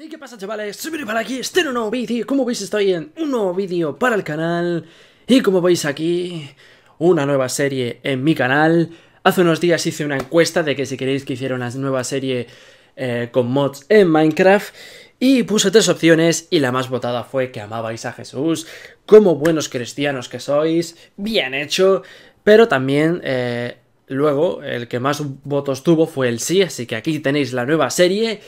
¿Y qué pasa chavales? Soy para aquí, este un nuevo vídeo, como veis estoy en un nuevo vídeo para el canal Y como veis aquí, una nueva serie en mi canal Hace unos días hice una encuesta de que si queréis que hiciera una nueva serie eh, con mods en Minecraft y puse tres opciones y la más votada fue que amabais a Jesús, como buenos cristianos que sois, bien hecho, pero también eh, luego el que más votos tuvo fue el sí, así que aquí tenéis la nueva serie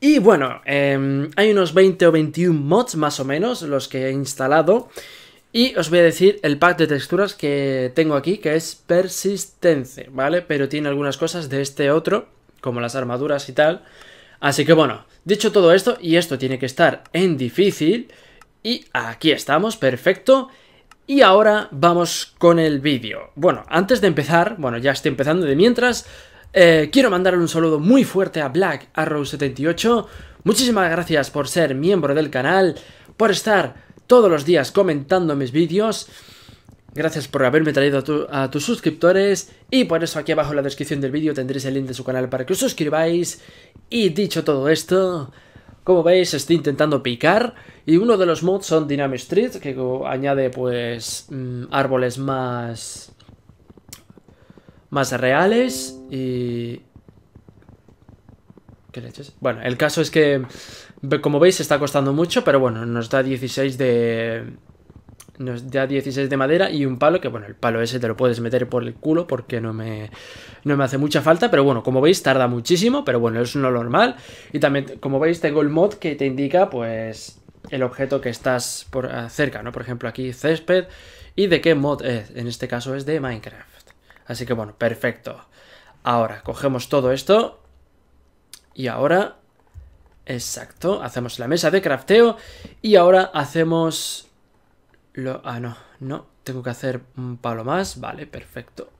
y bueno, em, hay unos 20 o 21 mods más o menos los que he instalado. Y os voy a decir el pack de texturas que tengo aquí, que es persistencia ¿vale? Pero tiene algunas cosas de este otro, como las armaduras y tal. Así que bueno, dicho todo esto, y esto tiene que estar en difícil, y aquí estamos, perfecto. Y ahora vamos con el vídeo. Bueno, antes de empezar, bueno, ya estoy empezando de mientras, eh, quiero mandar un saludo muy fuerte a Black Arrow78. Muchísimas gracias por ser miembro del canal, por estar todos los días comentando mis vídeos. Gracias por haberme traído a, tus suscriptores y por eso aquí abajo en la descripción del vídeo tendréis el link de su canal para que os suscribáis. Y dicho todo esto, como veis estoy intentando picar y uno de los mods son Dynamic Street que añade pues mm, árboles más más reales y... Bueno, el caso es que, como veis, está costando mucho, pero bueno, nos da 16 de... Nos da 16 de madera y un palo, que bueno, el palo ese te lo puedes meter por el culo porque no me, no me hace mucha falta, pero bueno, como veis tarda muchísimo, pero bueno, es lo normal. Y también, como veis, tengo el mod que te indica pues el objeto que estás por ah, cerca, ¿no? Por ejemplo, aquí césped y de qué mod es, en este caso es de Minecraft. Así que bueno, perfecto. Ahora, cogemos todo esto. Y ahora... Exacto, hacemos la mesa de crafteo. Y ahora hacemos... Lo, ah, no, no. Tengo que hacer un palo más. Vale, perfecto.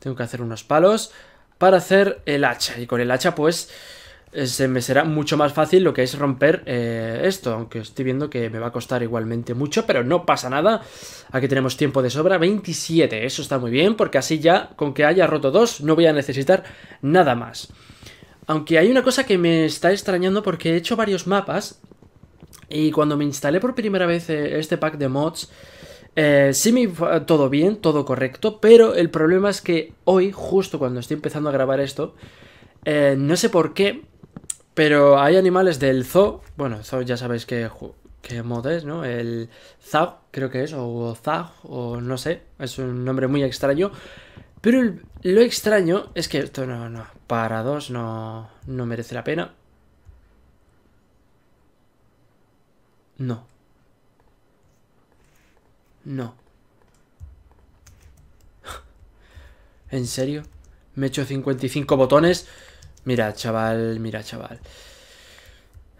Tengo que hacer unos palos para hacer el hacha. Y con el hacha, pues eh, se me será mucho más fácil lo que es romper eh, esto, aunque estoy viendo que me va a costar igualmente mucho, pero no pasa nada, aquí tenemos tiempo de sobra, 27, eso está muy bien, porque así ya, con que haya roto dos, no voy a necesitar nada más. Aunque hay una cosa que me está extrañando porque he hecho varios mapas y cuando me instalé por primera vez eh, este pack de mods, eh, sí me todo bien, todo correcto, pero el problema es que hoy, justo cuando estoy empezando a grabar esto, no sé por qué, pero hay animales del zoo. Bueno, zoo ya sabéis qué, qué es, ¿no? El zag, creo que es, o zag, o no sé. Es un nombre muy extraño. Pero lo extraño es que esto no, no, para dos no, no merece la pena. No. No. ¿En serio? Me he hecho 55 botones. Mira, chaval, mira, chaval.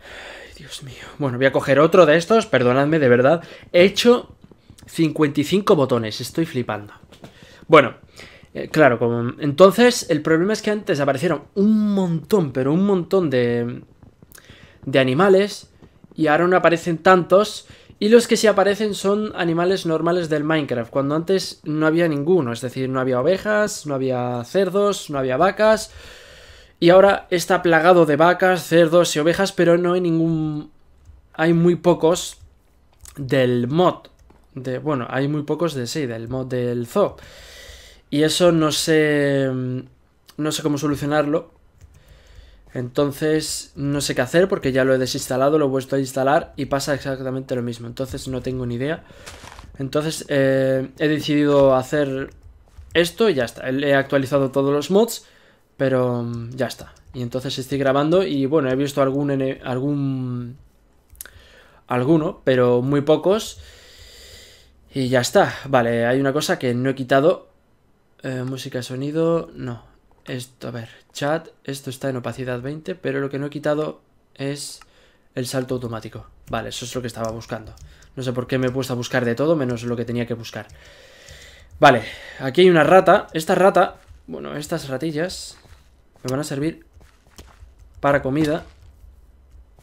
Ay, Dios mío. Bueno, voy a coger otro de estos, perdonadme, de verdad. He hecho 55 botones, estoy flipando. Bueno, eh, claro, como... entonces el problema es que antes aparecieron un montón, pero un montón de, de animales y ahora no aparecen tantos. Y los que sí aparecen son animales normales del Minecraft, cuando antes no había ninguno, es decir, no había ovejas, no había cerdos, no había vacas, y ahora está plagado de vacas, cerdos y ovejas, pero no hay ningún... Hay muy pocos del mod. De, bueno, hay muy pocos de sí, del mod del zoo. Y eso no sé... No sé cómo solucionarlo. Entonces, no sé qué hacer porque ya lo he desinstalado, lo he vuelto a instalar y pasa exactamente lo mismo. Entonces, no tengo ni idea. Entonces, eh, he decidido hacer esto y ya está. He actualizado todos los mods pero mm, ya está. Y entonces estoy grabando y bueno, he visto algún... algún alguno, pero muy pocos. Y ya está. Vale, hay una cosa que no he quitado. Eh, música, sonido... No. Esto, a ver, chat. Esto está en opacidad 20, pero lo que no he quitado es el salto automático. Vale, eso es lo que estaba buscando. No sé por qué me he puesto a buscar de todo, menos lo que tenía que buscar. Vale, aquí hay una rata. Esta rata... Bueno, estas ratillas me van a servir para comida.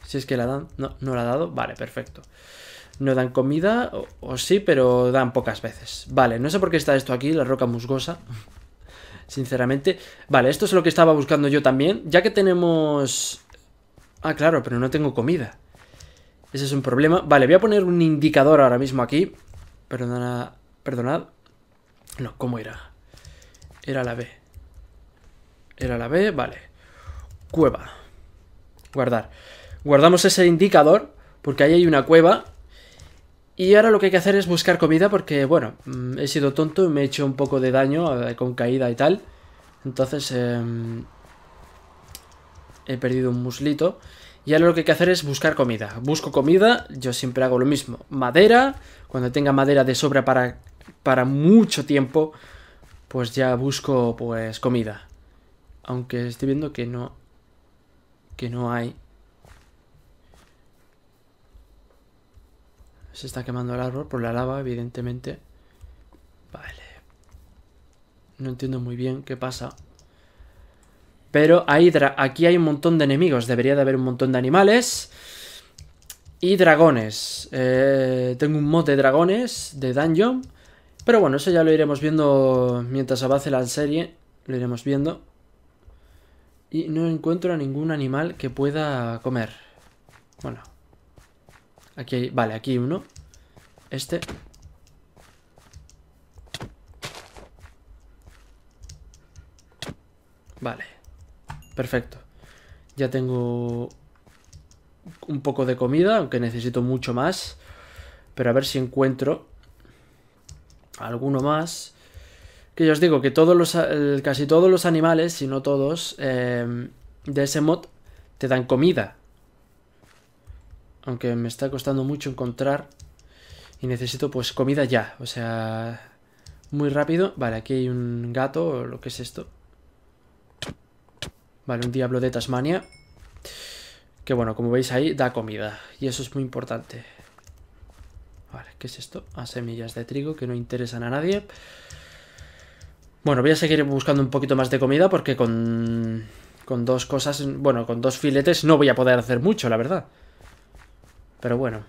Si es que la dan... No, no la ha dado. Vale, perfecto. No dan comida, o, sí, pero dan pocas veces. Vale, no sé por qué está esto aquí, la roca musgosa. Sinceramente. Vale, esto es lo que estaba buscando yo también. Ya que tenemos... Ah, claro, pero no tengo comida. Ese es un problema. Vale, voy a poner un indicador ahora mismo aquí. perdonad Perdonad. No, ¿cómo era? Era la B. Era la B, vale. Cueva. Guardar. Guardamos ese indicador, porque ahí hay una cueva. Y ahora lo que hay que hacer es buscar comida, porque, bueno, mm, he sido tonto y me he hecho un poco de daño eh, con caída y tal. Entonces, em, he perdido un muslito. Y ahora lo que hay que hacer es buscar comida. Busco comida, yo siempre hago lo mismo. Madera, cuando tenga madera de sobra para, para mucho tiempo, pues ya busco pues comida. Aunque estoy viendo que no... Que no hay. Se está quemando el árbol por la lava, evidentemente. Vale. No entiendo muy bien qué pasa. Pero hay aquí hay un montón de enemigos. Debería de haber un montón de animales. Y dragones. Eh, tengo un mod de dragones de dungeon. Pero bueno, eso ya lo iremos viendo mientras avance la serie. Lo iremos viendo. Y no encuentro a ningún animal que pueda comer. Bueno. Aquí hay... Vale, aquí hay uno. Este. Vale. Perfecto. Ya tengo un poco de comida, aunque necesito mucho más. Pero a ver si encuentro alguno más. Que yo os digo que todos los, eh, casi todos los animales, si no todos, eh, de ese mod te dan comida. Aunque me está costando mucho encontrar. Y necesito pues comida ya. O sea, muy rápido. Vale, aquí hay un gato o lo que es esto. Vale, un diablo de Tasmania. Que bueno, como veis ahí, da comida. Y eso es muy importante. Vale, ¿qué es esto? A ah, semillas de trigo que no interesan a nadie. Bueno, voy a seguir buscando un poquito más de comida porque con, con dos cosas, bueno, con dos filetes no voy a poder hacer mucho, la verdad. Pero bueno.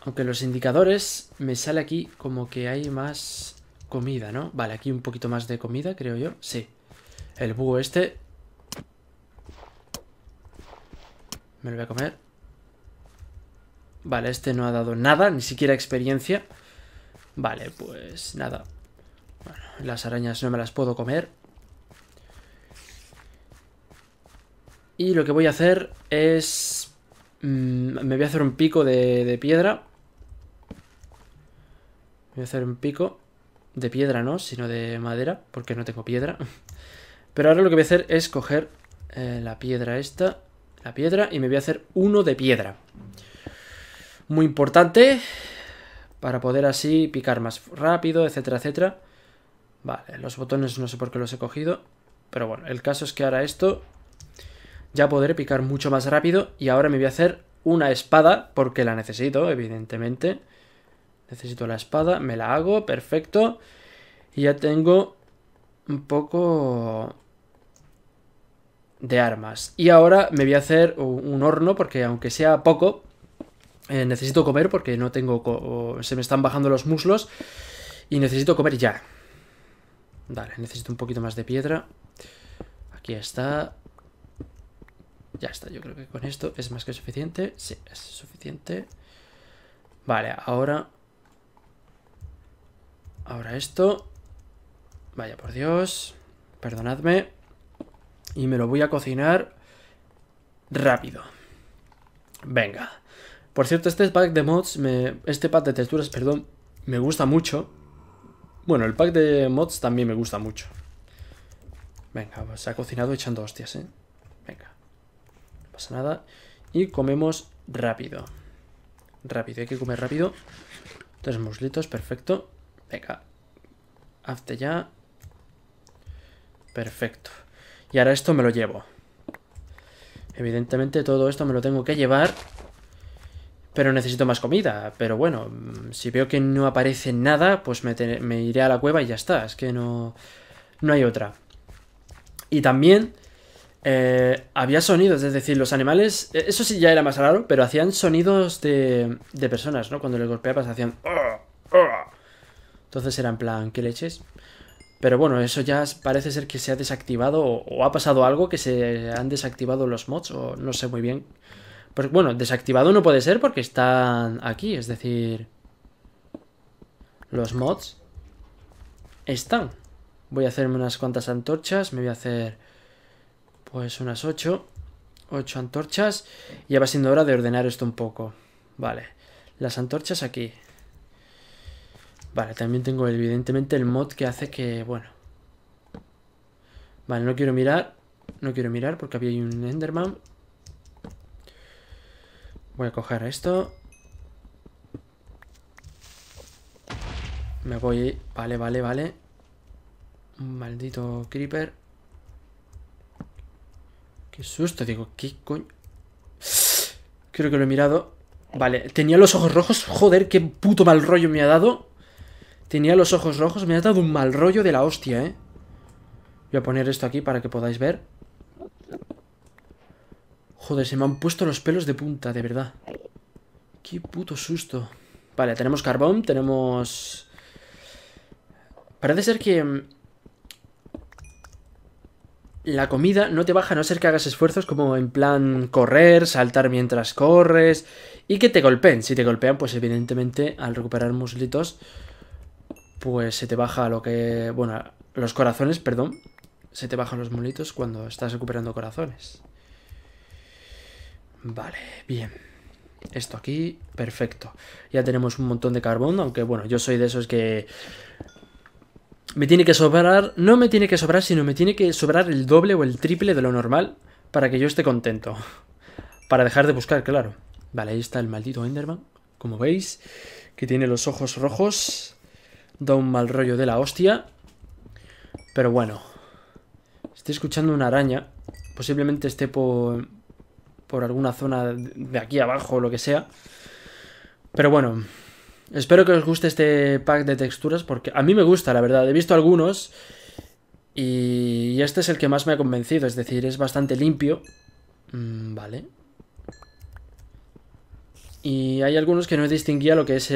Aunque los indicadores me sale aquí como que hay más comida, ¿no? Vale, aquí un poquito más de comida, creo yo. Sí. El búho este. Me lo voy a comer. Vale, este no ha dado nada, ni siquiera experiencia. Vale, pues nada. las arañas no me las puedo comer. Y lo que voy a hacer es... Mm, me voy a hacer un pico de, de piedra. Voy a hacer un pico de piedra, no, sino de madera, porque no tengo piedra. Pero ahora lo que voy a hacer es coger eh, la piedra esta, la piedra, y me voy a hacer uno de piedra. Muy importante, para poder así picar más rápido, etcétera, etcétera. Vale, los botones no sé por qué los he cogido, pero bueno, el caso es que ahora esto ya podré picar mucho más rápido y ahora me voy a hacer una espada porque la necesito, evidentemente. Necesito la espada, me la hago, perfecto. Y ya tengo un poco de armas. Y ahora me voy a hacer un horno porque aunque sea poco, eh, necesito comer porque no tengo... se me están bajando los muslos y necesito comer ya. Vale, necesito un poquito más de piedra. Aquí está. Ya está, yo creo que con esto es más que suficiente. Sí, es suficiente. Vale, ahora... Ahora esto. Vaya, por Dios. Perdonadme. Y me lo voy a cocinar rápido. Venga. Por cierto, este pack de mods, me, este pack de texturas, perdón, me gusta mucho. Bueno, el pack de mods también me gusta mucho. Venga, pues, se ha cocinado echando hostias, ¿eh? Venga. No pasa nada. Y comemos rápido. Rápido, hay que comer rápido. Tres muslitos, perfecto. Venga. Hazte ya. Perfecto. Y ahora esto me lo llevo. Evidentemente todo esto me lo tengo que llevar pero necesito más comida. Pero bueno, si veo que no aparece nada, pues me, iré a la cueva y ya está. Es que no, no hay otra. Y también eh, había sonidos, es decir, los animales, eh, eso sí ya era más raro, pero hacían sonidos de, de personas, ¿no? Cuando le golpeabas hacían... Entonces era en plan, ¿qué leches? Pero bueno, eso ya parece ser que se ha desactivado o, o ha pasado algo que se han desactivado los mods o no sé muy bien pues, bueno, desactivado no puede ser porque están aquí, es decir... Los mods están. Voy a hacerme unas cuantas antorchas, me voy a hacer pues unas 8, 8 antorchas. Ya va siendo hora de ordenar esto un poco. Vale, las antorchas aquí. Vale, también tengo evidentemente el mod que hace que, bueno. Vale, no quiero mirar, no quiero mirar porque había un Enderman. Voy a coger esto. Me voy... Vale, vale, vale. maldito creeper. Qué susto, digo. ¿Qué coño? Creo que lo he mirado. Vale, tenía los ojos rojos. Joder, qué puto mal rollo me ha dado. Tenía los ojos rojos. Me ha dado un mal rollo de la hostia, ¿eh? Voy a poner esto aquí para que podáis ver. Joder, se me han puesto los pelos de punta, de verdad. Qué puto susto. Vale, tenemos carbón, tenemos... Parece ser que... Mm, la comida no te baja a no ser que hagas esfuerzos como en plan correr, saltar mientras corres y que te golpeen. Si te golpean, pues evidentemente al recuperar muslitos, pues se te baja lo que... Bueno, los corazones, perdón. Se te bajan los mulitos cuando estás recuperando corazones. Vale, bien. Esto aquí, perfecto. Ya tenemos un montón de carbón, aunque bueno, yo soy de esos que... Me tiene que sobrar, no me tiene que sobrar, sino me tiene que sobrar el doble o el triple de lo normal para que yo esté contento. Para dejar de buscar, claro. Vale, ahí está el maldito Enderman, como veis, que tiene los ojos rojos. Da un mal rollo de la hostia. Pero bueno, estoy escuchando una araña. Posiblemente esté por, por alguna zona de aquí abajo o lo que sea. Pero bueno, espero que os guste este pack de texturas porque a mí me gusta, la verdad. He visto algunos y este es el que más me ha convencido, es decir, es bastante limpio. Mm, vale. Y hay algunos que no distinguía lo que es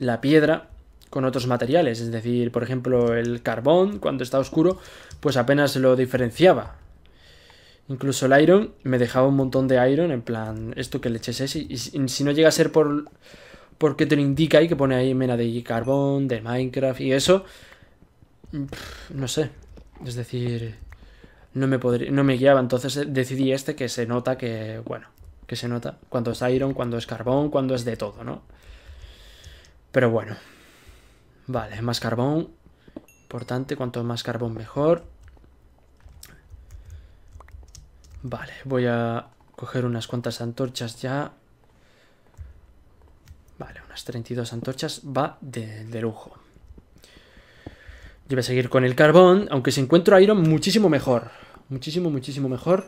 la piedra con otros materiales, es decir, por ejemplo, el carbón cuando está oscuro, pues apenas lo diferenciaba. Incluso el Iron me dejaba un montón de Iron, en plan, esto que le eches es. Y, si no llega a ser por porque te lo indica ahí, que pone ahí mena de carbón, de Minecraft y eso, no sé. Es decir, no me, no me guiaba. Entonces eh, decidí este que se nota que, bueno, que se nota cuando es Iron, cuando es carbón, cuando es de todo, ¿no? Pero bueno. Vale, más carbón. Importante, cuanto más carbón mejor. Vale, voy a coger unas cuantas antorchas ya. Vale, unas 32 antorchas va de, lujo. Yo voy a seguir con el carbón, aunque si encuentro iron muchísimo mejor. Muchísimo, muchísimo mejor.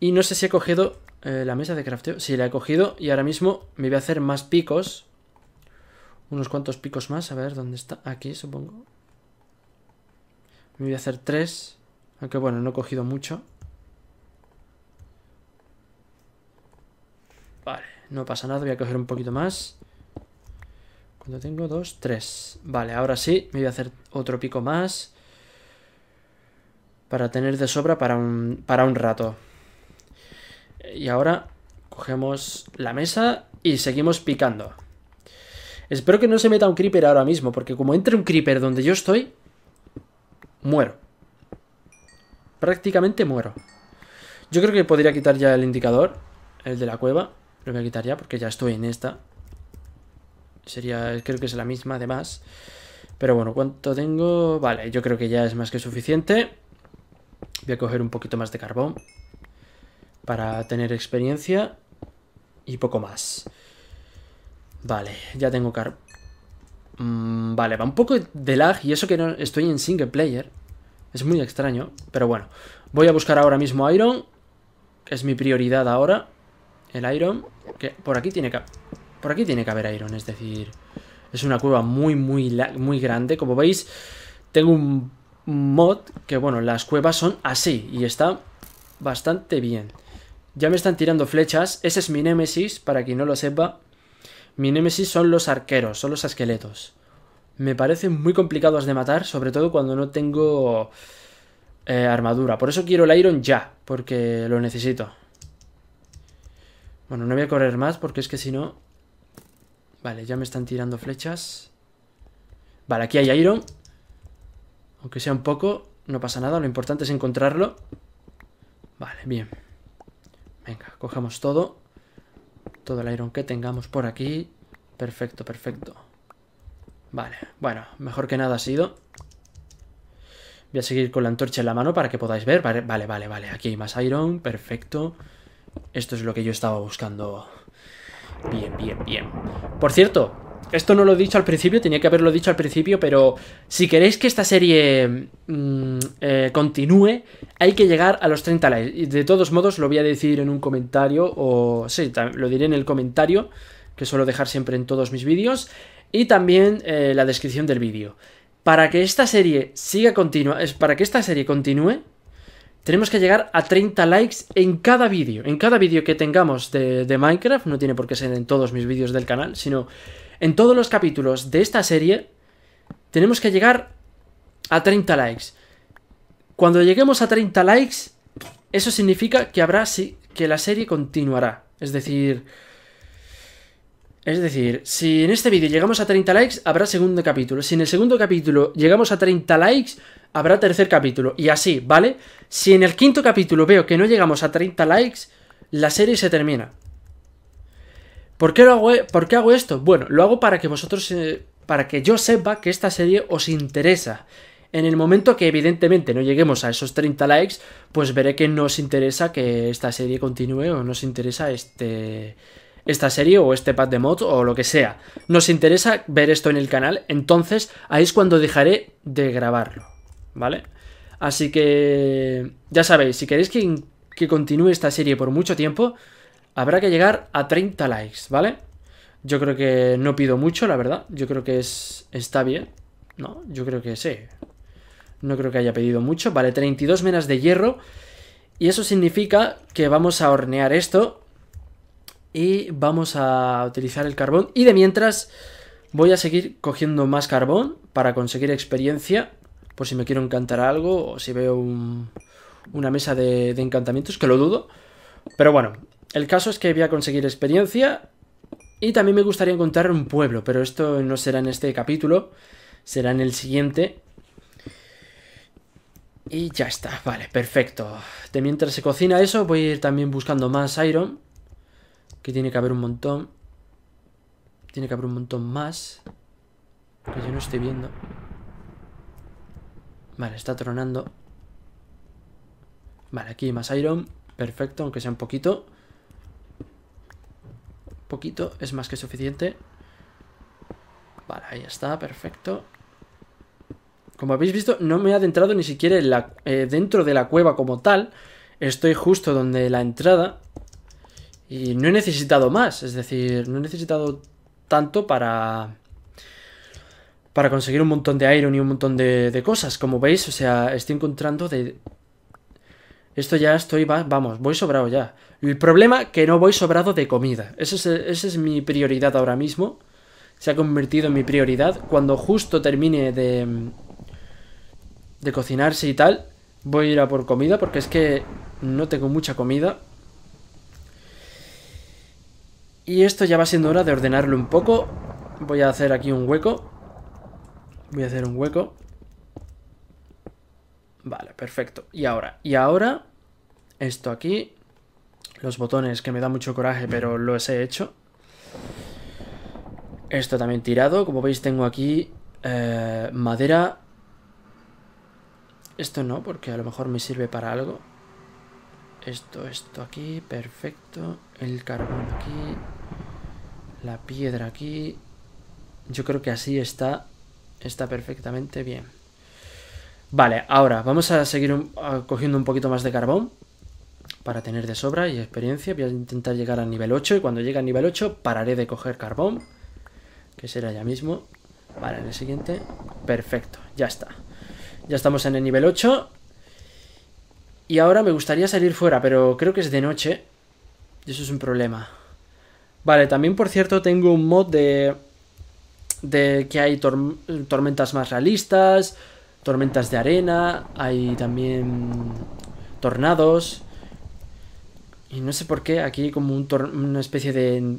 Y no sé si he cogido eh, la mesa de crafteo. Sí, la he cogido y ahora mismo me voy a hacer más picos. Unos cuantos picos más. A ver, ¿dónde está? Aquí, supongo. Me voy a hacer tres. Aunque bueno, no he cogido mucho. No pasa nada, voy a coger un poquito más. Cuando tengo dos, tres. Vale, ahora sí, me voy a hacer otro pico más. Para tener de sobra para un, para un rato. Y ahora cogemos la mesa y seguimos picando. Espero que no se meta un creeper ahora mismo, porque como entre un creeper donde yo estoy, muero. Prácticamente muero. Yo creo que podría quitar ya el indicador, el de la cueva. Lo voy a quitar ya porque ya estoy en esta. Sería, creo que es la misma además. Pero bueno, ¿cuánto tengo? Vale, yo creo que ya es más que suficiente. Voy a coger un poquito más de carbón para tener experiencia y poco más. Vale, ya tengo Carbón mm, vale, va un poco de lag y eso que no estoy en single player. Es muy extraño, pero bueno. Voy a buscar ahora mismo Iron. Es mi prioridad ahora. El iron, que por aquí tiene que... Por aquí tiene que haber iron, es decir... Es una cueva muy, muy, muy grande. Como veis, tengo un mod que, bueno, las cuevas son así. Y está bastante bien. Ya me están tirando flechas. Ese es mi némesis, para quien no lo sepa. Mi némesis son los arqueros, son los esqueletos. Me parecen muy complicados de matar, sobre todo cuando no tengo eh, armadura. Por eso quiero el iron ya, porque lo necesito. Bueno, no voy a correr más porque es que si no... Vale, ya me están tirando flechas. Vale, aquí hay Iron. Aunque sea un poco, no pasa nada. Lo importante es encontrarlo. Vale, bien. Venga, cogemos todo. Todo el Iron que tengamos por aquí. Perfecto, perfecto. Vale, bueno, mejor que nada ha sido. Voy a seguir con la antorcha en la mano para que podáis ver. Vale, vale, vale. Aquí hay más Iron. Perfecto. Esto es lo que yo estaba buscando. Bien, bien, bien. Por cierto, esto no lo he dicho al principio, tenía que haberlo dicho al principio, pero si queréis que esta serie mm, eh, continúe, hay que llegar a los 30 likes. De todos modos, lo voy a decir en un comentario, o sí, lo diré en el comentario, que suelo dejar siempre en todos mis vídeos, y también eh, la descripción del vídeo. Para que esta serie siga continua, para que esta serie continúe, tenemos que llegar a 30 likes en cada vídeo. En cada vídeo que tengamos de, Minecraft, no tiene por qué ser en todos mis vídeos del canal, sino en todos los capítulos de esta serie, tenemos que llegar a 30 likes. Cuando lleguemos a 30 likes, eso significa que habrá sí, que la serie continuará. Es decir, es decir, si en este vídeo llegamos a 30 likes, habrá segundo capítulo. Si en el segundo capítulo llegamos a 30 likes, habrá tercer capítulo. Y así, ¿vale? Si en el quinto capítulo veo que no llegamos a 30 likes, la serie se termina. ¿Por qué, lo hago, por hago esto? Bueno, lo hago para que vosotros... Eh, para que yo sepa que esta serie os interesa. En el momento que evidentemente no lleguemos a esos 30 likes, pues veré que no os interesa que esta serie continúe o no os interesa este esta serie o este pad de mods o lo que sea. Nos interesa ver esto en el canal, entonces ahí es cuando dejaré de grabarlo, ¿vale? Así que ya sabéis, si queréis que, continúe esta serie por mucho tiempo, habrá que llegar a 30 likes, ¿vale? Yo creo que no pido mucho, la verdad. Yo creo que es está bien. No, yo creo que sí. No creo que haya pedido mucho. Vale, 32 menas de hierro. Y eso significa que vamos a hornear esto y vamos a utilizar el carbón. Y de mientras voy a seguir cogiendo más carbón para conseguir experiencia. Por si me quiero encantar algo o si veo una mesa de, de encantamientos, que lo dudo. Pero bueno, el caso es que voy a conseguir experiencia. Y también me gustaría encontrar un pueblo, pero esto no será en este capítulo, será en el siguiente. Y ya está, vale, perfecto. De mientras se cocina eso, voy a ir también buscando más iron. Que tiene que haber un montón. Tiene que haber un montón más. Que yo no estoy viendo. Vale, está tronando. Vale, aquí más iron. Perfecto, aunque sea un poquito. poquito es más que suficiente. Vale, ahí está, perfecto. Como habéis visto, no me he adentrado ni siquiera eh, dentro de la cueva como tal. Estoy justo donde la entrada y no he necesitado más, es decir, no he necesitado tanto para para conseguir un montón de iron y un montón de, cosas. Como veis, o sea, estoy encontrando de... Esto ya estoy, vamos, voy sobrado ya. El problema que no voy sobrado de comida. Esa es, es mi prioridad ahora mismo. Se ha convertido en mi prioridad. Cuando justo termine de... De cocinarse y tal, voy a ir a por comida porque es que no tengo mucha comida. Y esto ya va siendo hora de ordenarlo un poco. Voy a hacer aquí un hueco. Voy a hacer un hueco. Vale, perfecto. Y ahora, y ahora, esto aquí, los botones que me da mucho coraje, pero los he hecho. Esto también tirado, como veis tengo aquí eh, madera. Esto no, porque a lo mejor me sirve para algo. Esto, esto aquí, perfecto. El carbón aquí, la piedra aquí. Yo creo que así está, está perfectamente bien. Vale, ahora vamos a seguir cogiendo un poquito más de carbón para tener de sobra y experiencia. Voy a intentar llegar al nivel 8 y cuando llegue al nivel 8 pararé de coger carbón, que será ya mismo. Vale, en el siguiente. Perfecto, ya está. Ya estamos en el nivel 8. Y ahora me gustaría salir fuera, pero creo que es de noche. Y eso es un problema. Vale, también por cierto tengo un mod de, de que hay tormentas más realistas, tormentas de arena, hay también tornados. Y no sé por qué, aquí como una especie de,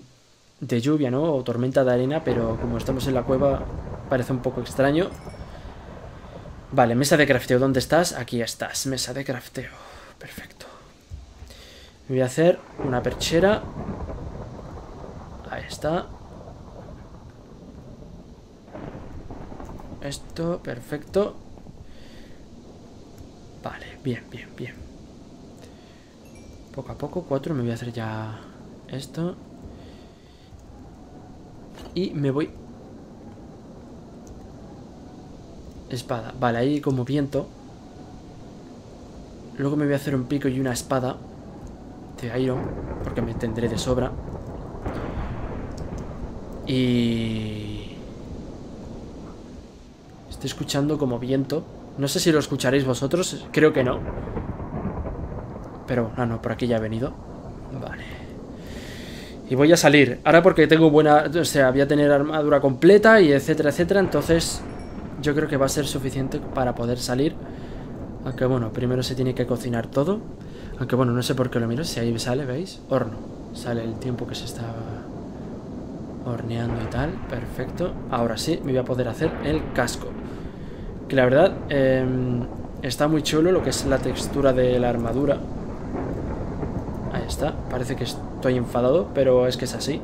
de lluvia, ¿no? O tormenta de arena, pero como estamos en la cueva parece un poco extraño. Vale, mesa de crafteo, ¿dónde estás? Aquí estás, mesa de crafteo. Perfecto. Voy a hacer una perchera Ahí está. Esto, perfecto. Vale, bien, bien, bien. Poco a poco, cuatro, me voy a hacer ya esto. Y me voy... Espada. Vale, ahí como viento. Luego me voy a hacer un pico y una espada de iron, porque me tendré de sobra. Y... Estoy escuchando como viento. No sé si lo escucharéis vosotros, creo que no. Pero, no, ah, no, por aquí ya he venido. Vale. Y voy a salir. Ahora porque tengo buena... O sea, voy a tener armadura completa y etcétera, etcétera. Entonces, yo creo que va a ser suficiente para poder salir. Aunque bueno, primero se tiene que cocinar todo. Aunque bueno, no sé por qué lo miro. Si ahí sale, ¿veis? Horno. Sale el tiempo que se está Horneando y tal, perfecto. Ahora sí, me voy a poder hacer el casco. Que la verdad, em, está muy chulo lo que es la textura de la armadura. Ahí está, parece que estoy enfadado, pero es que es así.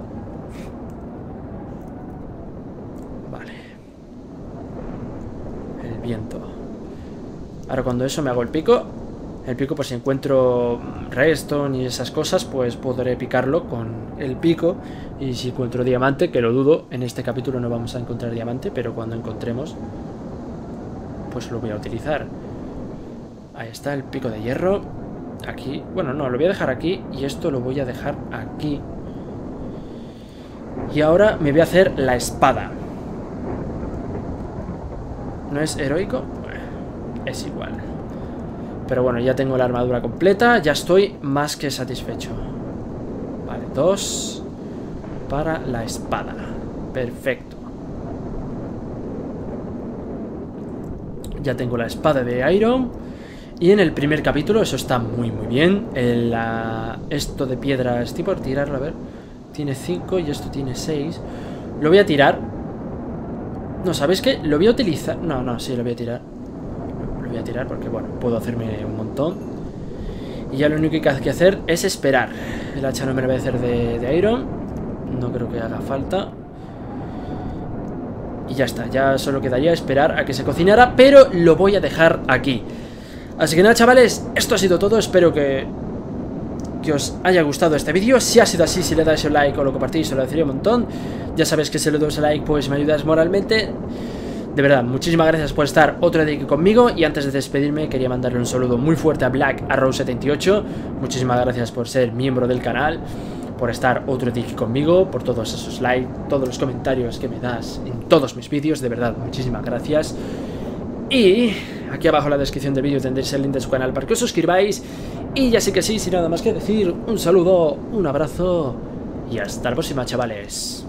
Vale. El viento. Ahora cuando eso me hago el pico el pico, pues si encuentro redstone y esas cosas, pues podré picarlo con el pico. Y si encuentro diamante, que lo dudo, en este capítulo no vamos a encontrar diamante, pero cuando encontremos, pues lo voy a utilizar. Ahí está el pico de hierro. Aquí, bueno, no, lo voy a dejar aquí y esto lo voy a dejar aquí. Y ahora me voy a hacer la espada. ¿No es heroico? Es igual. Pero bueno, ya tengo la armadura completa, ya estoy más que satisfecho. Vale, dos para la espada. Perfecto. Ya tengo la espada de Iron. Y en el primer capítulo, eso está muy muy bien. El, esto de piedra, estoy por tirarlo, a ver. Tiene cinco y esto tiene seis Lo voy a tirar. No, ¿sabéis qué? Lo voy a utilizar. No, no, sí, lo voy a tirar a tirar porque, bueno, puedo hacerme un montón. Y ya lo único que hay que hacer es esperar. El hacha no me lo voy a hacer de, Iron. No creo que haga falta. Y ya está, ya solo quedaría esperar a que se cocinara, pero lo voy a dejar aquí. Así que nada, chavales, esto ha sido todo. Espero que, que os haya gustado este vídeo. Si ha sido así, si le dais un like o lo compartís, os lo agradecería un montón. Ya sabéis que si le dais un like, pues me ayudas moralmente. De verdad, muchísimas gracias por estar otro día aquí conmigo y antes de despedirme quería mandarle un saludo muy fuerte a Black Arrow78. Muchísimas gracias por ser miembro del canal, por estar otro día aquí conmigo, por todos esos likes, todos los comentarios que me das en todos mis vídeos. De verdad, muchísimas gracias. Y aquí abajo en la descripción del vídeo tendréis el link de su canal para que os suscribáis. Y ya sé que sí, sin nada más que decir, un saludo, un abrazo y hasta la próxima, chavales.